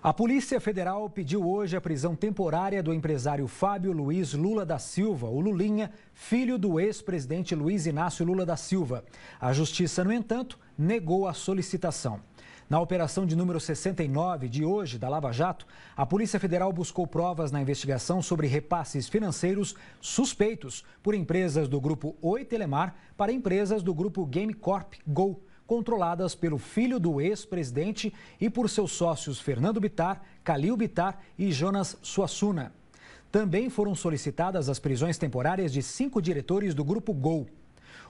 A Polícia Federal pediu hoje a prisão temporária do empresário Fábio Luiz Lula da Silva, o Lulinha, filho do ex-presidente Luiz Inácio Lula da Silva. A Justiça, no entanto, negou a solicitação. Na operação de número 69 de hoje da Lava Jato, a Polícia Federal buscou provas na investigação sobre repasses financeiros suspeitos por empresas do grupo Oi Telemar para empresas do grupo Gamecorp Go controladas pelo filho do ex-presidente e por seus sócios Fernando Bitar, Calil Bitar e Jonas Suassuna. Também foram solicitadas as prisões temporárias de cinco diretores do Grupo Gol.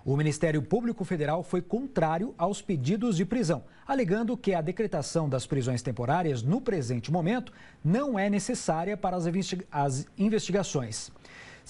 O Ministério Público Federal foi contrário aos pedidos de prisão, alegando que a decretação das prisões temporárias no presente momento não é necessária para as investigações.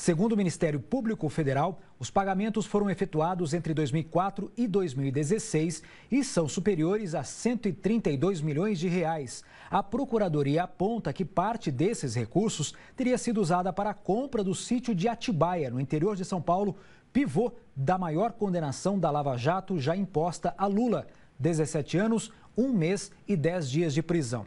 Segundo o Ministério Público Federal, os pagamentos foram efetuados entre 2004 e 2016 e são superiores a 132 milhões de reais. A Procuradoria aponta que parte desses recursos teria sido usada para a compra do sítio de Atibaia, no interior de São Paulo, pivô da maior condenação da Lava Jato já imposta a Lula. 17 anos, um mês e dez dias de prisão.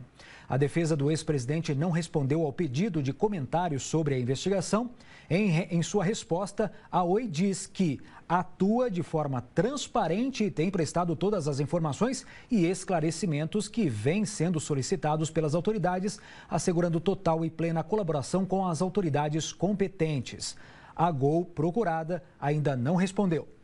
A defesa do ex-presidente não respondeu ao pedido de comentários sobre a investigação. Em, em sua resposta, a Oi diz que atua de forma transparente e tem prestado todas as informações e esclarecimentos que vêm sendo solicitados pelas autoridades, assegurando total e plena colaboração com as autoridades competentes. A Gol, procurada, ainda não respondeu.